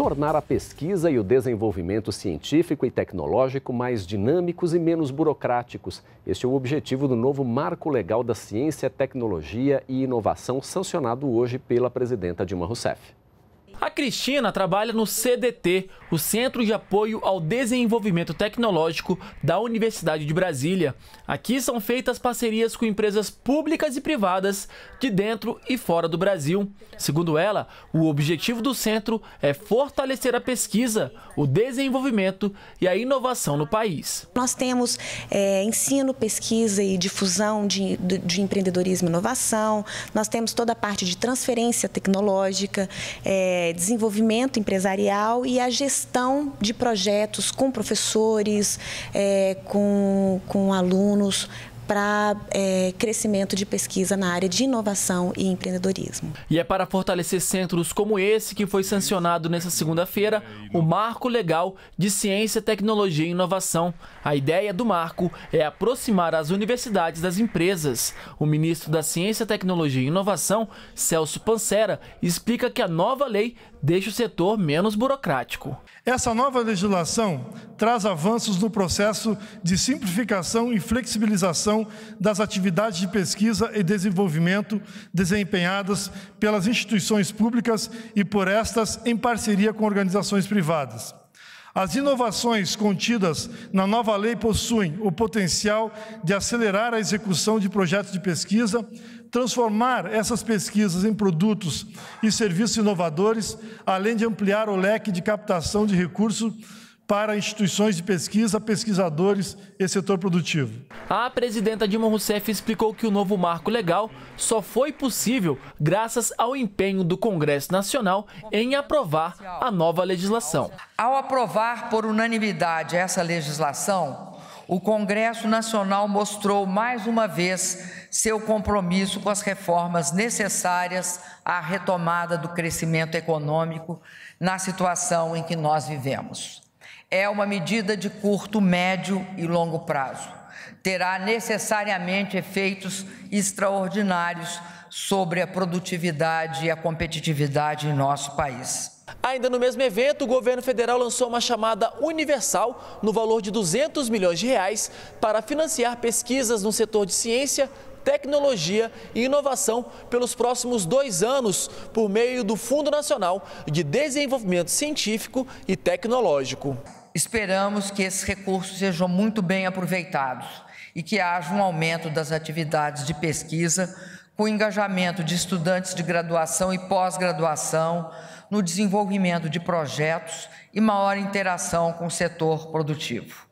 tornar a pesquisa e o desenvolvimento científico e tecnológico mais dinâmicos e menos burocráticos. Este é o objetivo do novo Marco Legal da Ciência, Tecnologia e Inovação, sancionado hoje pela presidenta Dilma Rousseff. A Cristina trabalha no CDT, o Centro de Apoio ao Desenvolvimento Tecnológico da Universidade de Brasília. Aqui são feitas parcerias com empresas públicas e privadas de dentro e fora do Brasil. Segundo ela, o objetivo do centro é fortalecer a pesquisa, o desenvolvimento e a inovação no país. Nós temos é, ensino, pesquisa e difusão de, de, empreendedorismo e inovação, nós temos toda a parte de transferência tecnológica. É, é, desenvolvimento empresarial e a gestão de projetos com professores, é, com, com alunos, para é, crescimento de pesquisa na área de inovação e empreendedorismo. E é para fortalecer centros como esse que foi sancionado nesta segunda-feira o Marco Legal de Ciência, Tecnologia e Inovação. A ideia do marco é aproximar as universidades das empresas. O ministro da Ciência, Tecnologia e Inovação, Celso Pancera, explica que a nova lei deixa o setor menos burocrático. Essa nova legislação traz avanços no processo de simplificação e flexibilização avaliação das atividades de pesquisa e desenvolvimento desempenhadas pelas instituições públicas e por estas em parceria com organizações privadas. As inovações contidas na nova lei possuem o potencial de acelerar a execução de projetos de pesquisa, transformar essas pesquisas em produtos e serviços inovadores, além de ampliar o leque de captação de recursos para instituições de pesquisa, pesquisadores e setor produtivo. A presidenta Dilma Rousseff explicou que o novo marco legal só foi possível graças ao empenho do Congresso Nacional em aprovar a nova legislação. Ao aprovar por unanimidade essa legislação, o Congresso Nacional mostrou mais uma vez seu compromisso com as reformas necessárias à retomada do crescimento econômico na situação em que nós vivemos é uma medida de curto, médio e longo prazo. Terá necessariamente efeitos extraordinários sobre a produtividade e a competitividade em nosso país. Ainda no mesmo evento, o governo federal lançou uma chamada universal no valor de 200 milhões de reais para financiar pesquisas no setor de ciência, tecnologia e inovação pelos próximos dois anos por meio do Fundo Nacional de Desenvolvimento Científico e Tecnológico esperamos que esses recursos sejam muito bem aproveitados e que haja um aumento das atividades de pesquisa com engajamento de estudantes de graduação e pós-graduação no desenvolvimento de projetos e maior interação com o setor produtivo.